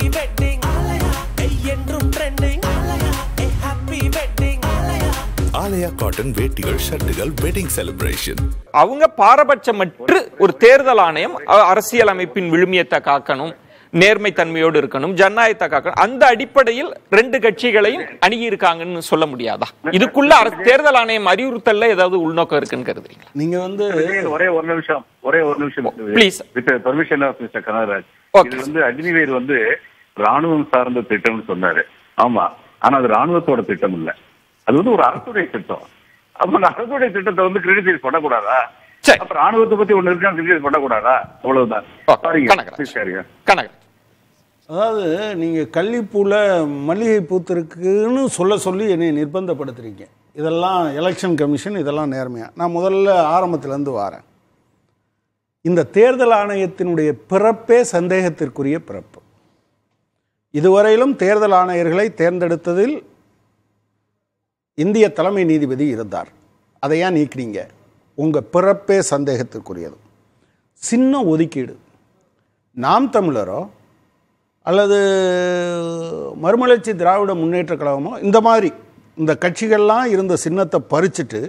happy wedding என்றும் trending happy wedding Aalaya cotton வேட்டிகள் ஷர்ட்டுகள் வெட்டிங் செலிப்ரேஷன் அவங்க பாரபட்சமற்று ஒரு தேர்தல் ஆணையம் அரசியல் அமைப்பின் விழுமியத்தை காக்கணும் நேர்மை தன்மையோடு இருக்கணும் ஜனநாயகத்தை காக்கணும் அந்த அடிப்படையில் ரெண்டு கட்சிகளையும் அணுகி இருக்காங்கன்னு சொல்ல முடியாதா இதுக்குள்ள தேர்தல் ஆணையம் அறிவுறுத்தல்ல ஏதாவது உள்நோக்கம் இருக்குன்னு கருதுறீங்க நீங்க வந்து ஒரே ஒரு நிமிஷம் ஒரே ஒரு நிமிஷம் please with permission of mister Kanagaraj இது வந்து அக்னிவேர் வந்து ராணுவம் சார்ந்த திட்டம்னு சொன்னாரு ஆமா ஆனா அது ராணுவத்தோட திட்டம் இல்ல அது வந்து ஒரு அரசுடைய திட்டம் அப்ப அந்த அரசுடைய திட்டத்தை வந்து கிரெடிட் பண்ணக்கூடாதா அப்புறம் ராணுவத்தை பத்தி ஒண்ணு இருக்கான்னு பண்ணக்கூடாதா அவ்வளவுதான் சரிங்க சாரிங்க அதாவது நீங்கள் கள்ளிப்பூவில் மல்லிகை பூத்திருக்குன்னு சொல்ல சொல்லி என்னை நிர்பந்தப்படுத்துகிறீங்க இதெல்லாம் எலெக்ஷன் கமிஷன் இதெல்லாம் நேர்மையாக நான் முதல்ல ஆரம்பத்துலேருந்து வாரேன் இந்த தேர்தல் ஆணையத்தினுடைய பிறப்பே சந்தேகத்திற்குரிய பிறப்பு இதுவரையிலும் தேர்தல் ஆணையர்களை தேர்ந்தெடுத்ததில் இந்திய தலைமை நீதிபதி இருந்தார் அதை ஏன் நீக்கிறீங்க உங்கள் பிறப்பே சந்தேகத்திற்குரியது சின்ன ஒதுக்கீடு நாம் தமிழரோ அல்லது மறுமலர்ச்சி திராவிட முன்னேற்ற கழகமோ இந்த மாதிரி இந்த கட்சிகள்லாம் இருந்த சின்னத்தை பறிச்சுட்டு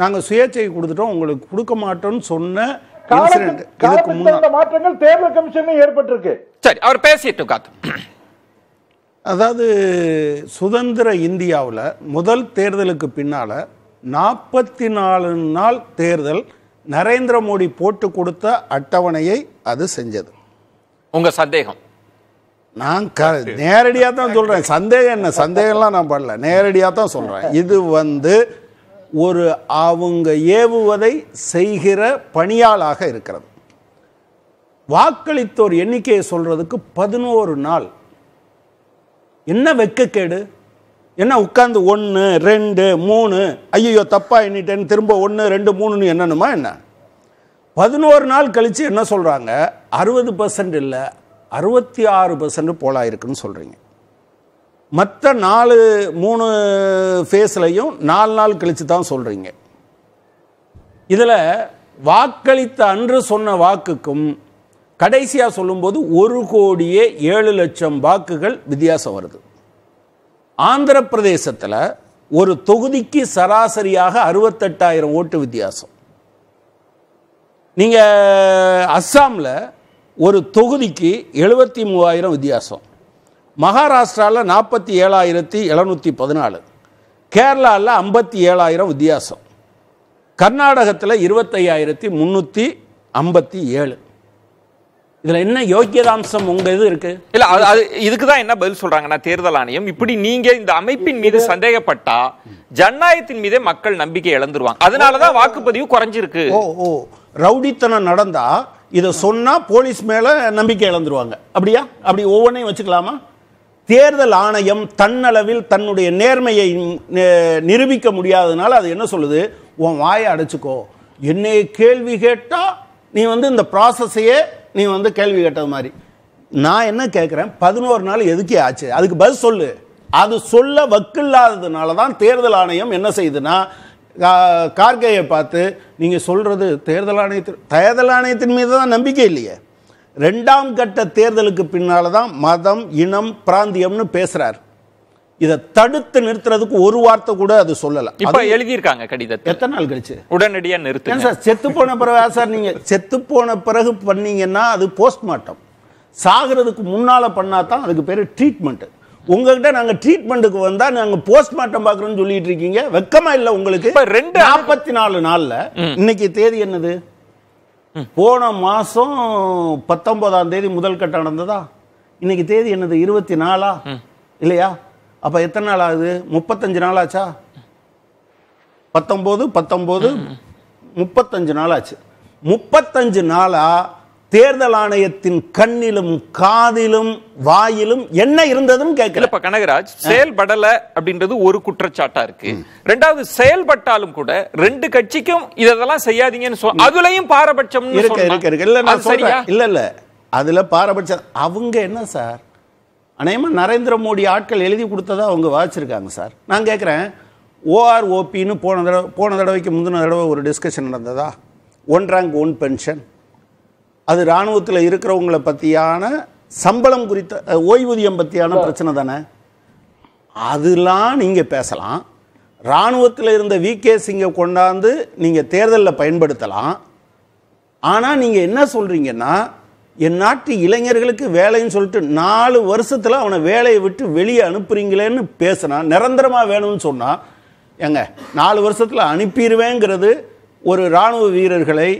நாங்கள் சுயேட்சை கொடுத்துட்டோம் உங்களுக்கு கொடுக்க மாட்டோம்னு சொன்ன மாற்றங்கள் தேர்தல் கமிஷன் ஏற்பட்டிருக்கு சரி அவர் பேசிட்டு காத்து அதாவது சுதந்திர இந்தியாவில் முதல் தேர்தலுக்கு பின்னால் நாற்பத்தி நாலு நாள் தேர்தல் நரேந்திர மோடி போட்டு கொடுத்த அட்டவணையை அது செஞ்சது உங்கள் சந்தேகம் நான் க நேரடியாக தான் சொல்கிறேன் சந்தேகம் என்ன சந்தேகம்லாம் நான் பண்ணல நேரடியாக தான் சொல்கிறேன் இது வந்து ஒரு அவங்க ஏவுவதை செய்கிற பணியாளாக இருக்கிறது வாக்களித்தோர் எண்ணிக்கையை சொல்கிறதுக்கு பதினோரு நாள் என்ன வெக்கக்கேடு என்ன உட்காந்து ஒன்று ரெண்டு மூணு ஐயோ தப்பாக எண்ணிட்டேன்னு திரும்ப ஒன்று ரெண்டு மூணுன்னு என்னென்னுமா என்ன பதினோரு நாள் கழித்து என்ன சொல்கிறாங்க அறுபது பர்சன்ட் இல்லை அறுபத்தி ஆறு பர்சன்ட் போலாக இருக்குன்னு சொல்கிறீங்க மற்ற நாலு மூணு ஃபேஸ்லையும் நாலு நாள் கழித்து தான் சொல்கிறீங்க இதில் வாக்களித்த அன்று சொன்ன வாக்குக்கும் கடைசியாக சொல்லும்போது ஒரு கோடியே ஏழு லட்சம் வாக்குகள் வித்தியாசம் வருது ஆந்திர பிரதேசத்தில் ஒரு தொகுதிக்கு சராசரியாக அறுபத்தெட்டாயிரம் ஓட்டு வித்தியாசம் நீங்கள் அஸ்ஸாமில் ஒரு தொகுதிக்கு எழுபத்தி மூவாயிரம் வித்தியாசம் மகாராஷ்டிராவில் நாற்பத்தி ஏழாயிரத்தி எழுநூற்றி பதினாலு கேரளாவில் ஐம்பத்தி ஏழாயிரம் வித்தியாசம் கர்நாடகத்தில் இருபத்தையாயிரத்தி முந்நூற்றி ஐம்பத்தி ஏழு இதில் என்ன யோக்கியதாம்சம் உங்கள் இது இருக்குது இல்லை அது அது இதுக்கு தான் என்ன பதில் சொல்கிறாங்கன்னா தேர்தல் ஆணையம் இப்படி நீங்கள் இந்த அமைப்பின் மீது சந்தேகப்பட்டா ஜனநாயகத்தின் மீதே மக்கள் நம்பிக்கை இழந்துருவாங்க அதனால தான் வாக்குப்பதிவு குறைஞ்சிருக்கு ஓ ஓ ரவுடித்தனம் நடந்தால் இதை சொன்னால் போலீஸ் மேலே நம்பிக்கை இழந்துருவாங்க அப்படியா அப்படி ஒவ்வொன்றையும் வச்சுக்கலாமா தேர்தல் ஆணையம் தன்னளவில் தன்னுடைய நேர்மையை நிரூபிக்க முடியாததுனால அது என்ன சொல்லுது உன் வாயை அடைச்சிக்கோ என்னை கேள்வி கேட்டால் நீ வந்து இந்த ப்ராசஸையே நீ வந்து கேள்வி கேட்டது மாதிரி நான் என்ன கேட்குறேன் பதினோரு நாள் எதுக்கே ஆச்சு அதுக்கு பதில் சொல்லு அது சொல்ல வக்கில்லாததுனால தான் தேர்தல் ஆணையம் என்ன செய்யுதுன்னா கார்கேயை பார்த்து நீங்கள் சொல்கிறது தேர்தல் ஆணையத்தின் தேர்தல் ஆணையத்தின் மீது தான் நம்பிக்கை இல்லையே ரெண்டாம் கட்ட தேர்தலுக்கு பின்னால் தான் மதம் இனம் பிராந்தியம்னு பேசுகிறார் இதை தடுத்து நிறுத்துறதுக்கு ஒரு வார்த்தை கூட அது சொல்லலாம் இப்ப எழுதியிருக்காங்க கடிதத்தை எத்தனை நாள் கழிச்சு உடனடியாக நிறுத்து சார் செத்து போன பிறகு சார் நீங்க செத்து போன பிறகு பண்ணீங்கன்னா அது போஸ்ட்மார்ட்டம் சாகிறதுக்கு முன்னால பண்ணாதான் அதுக்கு பேர் ட்ரீட்மெண்ட் உங்ககிட்ட நாங்க ட்ரீட்மெண்ட்டுக்கு வந்தா நாங்க போஸ்ட்மார்ட்டம் பாக்குறோம்னு சொல்லிட்டு இருக்கீங்க வெக்கமா இல்ல உங்களுக்கு ரெண்டு நாற்பத்தி நாலு நாள்ல இன்னைக்கு தேதி என்னது போன மாசம் பத்தொன்பதாம் தேதி முதல் கட்டம் நடந்ததா இன்னைக்கு தேதி என்னது இருபத்தி நாலா இல்லையா அப்ப எத்தனை நாள் ஆகுது முப்பத்தஞ்சு நாள் ஆச்சா பத்தொன்பது பத்தொன்பது முப்பத்தஞ்சு நாள் ஆச்சு முப்பத்தஞ்சு நாளா தேர்தல் ஆணையத்தின் கண்ணிலும் காதிலும் வாயிலும் என்ன இருந்ததும் கேட்கல இப்ப கனகராஜ் செயல்படல அப்படின்றது ஒரு குற்றச்சாட்டா இருக்கு ரெண்டாவது செயல்பட்டாலும் கூட ரெண்டு கட்சிக்கும் இதெல்லாம் செய்யாதீங்கன்னு சொல்ல அதுலயும் பாரபட்சம் இருக்க இருக்கு இருக்கு இல்ல இல்ல இல்ல அதுல பாரபட்சம் அவங்க என்ன சார் அநேகமா நரேந்திர மோடி ஆட்கள் எழுதி கொடுத்ததா அவங்க வாசிச்சிருக்காங்க சார் நான் கேட்குறேன் ஓஆர்ஓபின்னு போன தடவை போன தடவைக்கு முந்தின தடவை ஒரு டிஸ்கஷன் நடந்ததா ஒன் ரேங்க் ஒன் பென்ஷன் அது இராணுவத்தில் இருக்கிறவங்களை பற்றியான சம்பளம் குறித்த ஓய்வூதியம் பற்றியான பிரச்சனை தானே அதெல்லாம் நீங்கள் பேசலாம் இராணுவத்தில் இருந்த வி கே சிங்கை கொண்டாந்து நீங்கள் தேர்தலில் பயன்படுத்தலாம் ஆனால் நீங்கள் என்ன சொல்கிறீங்கன்னா என் நாட்டு இளைஞர்களுக்கு வேலைன்னு சொல்லிட்டு நாலு வருஷத்தில் அவனை வேலையை விட்டு வெளியே அனுப்புறீங்களேன்னு பேசினா நிரந்தரமாக வேணும்னு சொன்னால் ஏங்க நாலு வருஷத்தில் அனுப்பிடுவேங்கிறது ஒரு இராணுவ வீரர்களை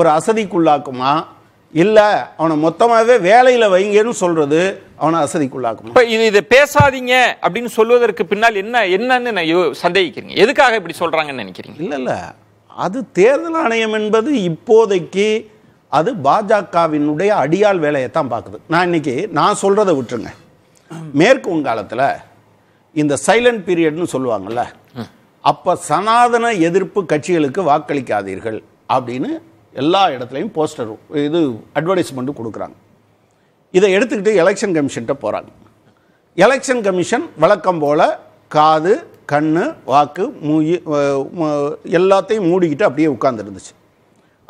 ஒரு அசதிக்குள்ளாக்குமா இல்லை அவனை மொத்தமாகவே வேலையில் வைங்கன்னு சொல்கிறது அவனை அசதிக்குள்ளாக்கும் இப்போ இது இதை பேசாதீங்க அப்படின்னு சொல்வதற்கு பின்னால் என்ன என்னன்னு நான் சந்தேகிக்கிறீங்க எதுக்காக இப்படி சொல்கிறாங்கன்னு நினைக்கிறீங்க இல்லை இல்லை அது தேர்தல் ஆணையம் என்பது இப்போதைக்கு அது பாஜகவினுடைய அடியால் வேலையை தான் பார்க்குது நான் இன்னைக்கு நான் சொல்கிறத விட்டுருங்க மேற்கு வங்காளத்தில் இந்த சைலண்ட் பீரியட்னு சொல்லுவாங்கள்ல அப்போ சனாதன எதிர்ப்பு கட்சிகளுக்கு வாக்களிக்காதீர்கள் அப்படின்னு எல்லா இடத்துலையும் போஸ்டர் இது அட்வர்டைஸ்மெண்ட்டு கொடுக்குறாங்க இதை எடுத்துக்கிட்டு எலெக்ஷன் கமிஷன்கிட்ட போகிறாங்க எலெக்ஷன் கமிஷன் வழக்கம் போல் காது கண் வாக்கு மூயி எல்லாத்தையும் மூடிக்கிட்டு அப்படியே உட்காந்துருந்துச்சு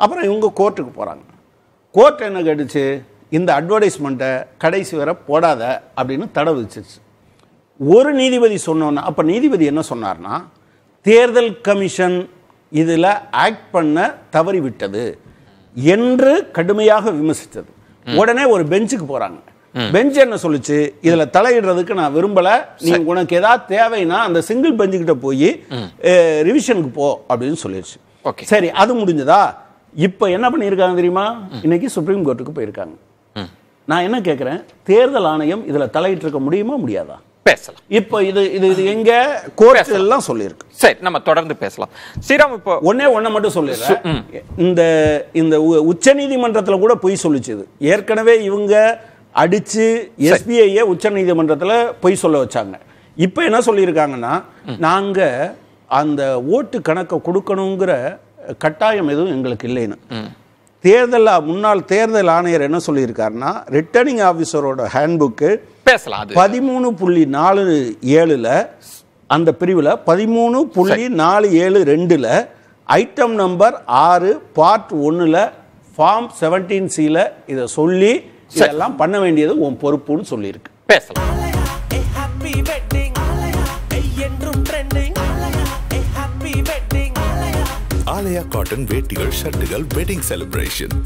அப்புறம் இவங்க கோர்ட்டுக்கு போகிறாங்க கோர்ட் என்ன கேட்டுச்சு இந்த அட்வர்டைஸ்மெண்ட்டை கடைசி வரை போடாத அப்படின்னு தடை விதிச்சிருச்சு ஒரு நீதிபதி சொன்னோன்னா அப்போ நீதிபதி என்ன சொன்னார்னா தேர்தல் கமிஷன் இதில் ஆக்ட் பண்ண தவறிவிட்டது என்று கடுமையாக விமர்சித்தது உடனே ஒரு பெஞ்சுக்கு போகிறாங்க பெஞ்ச் என்ன சொல்லுச்சு இதுல தலையிடுறதுக்கு நான் விரும்பல நீ உனக்கு ஏதாவது தேவைன்னா அந்த சிங்கிள் பெஞ்சு கிட்ட போய் ரிவிஷனுக்கு போ அப்படின்னு சொல்லிடுச்சு சரி அது முடிஞ்சதா இப்ப என்ன பண்ணியிருக்காங்க தெரியுமா இன்னைக்கு சுப்ரீம் கோர்ட்டுக்கு போயிருக்காங்க நான் என்ன கேட்கிறேன் தேர்தல் ஆணையம் இதுல தலையிட்டு இருக்க முடியுமா முடியாதா பேசலாம் இப்போ இது இது இது எங்க கோர்ட் எல்லாம் சொல்லியிருக்கு சரி நம்ம தொடர்ந்து பேசலாம் ஸ்ரீராம் இப்போ ஒன்னே ஒன்றை மட்டும் சொல்லிடுறேன் இந்த இந்த உச்ச நீதிமன்றத்தில் கூட பொய் சொல்லிச்சுது ஏற்கனவே இவங்க அடிச்சு எஸ்பிஐயை உச்ச நீதிமன்றத்தில் பொய் சொல்ல வச்சாங்க இப்போ என்ன சொல்லியிருக்காங்கன்னா நாங்கள் அந்த ஓட்டு கணக்கை கொடுக்கணுங்கிற கட்டாயம் எதுவும் எங்களுக்கு இல்லைன்னு தேர்தல் முன்னாள் தேர்தல் ஆணையர் என்ன சொல்லியிருக்காருன்னா ரிட்டர்னிங் ஆஃபீஸரோட ஹேண்ட்புக்கு பேசலாம் பதிமூணு புள்ளி நாலு ஏழில் அந்த பிரிவில் பதிமூணு புள்ளி நாலு ஏழு ரெண்டில் ஐட்டம் நம்பர் ஆறு பார்ட் ஒன்றில் ஃபார்ம் செவன்டீன் சியில் இதை சொல்லி இதெல்லாம் பண்ண வேண்டியது உன் பொறுப்புன்னு சொல்லியிருக்கு பேசலாம் ஆலயா காட்டன் வேட்டிகள் ஷர்ட்டுகள் வெட்டிங் செலிப்ரேஷன்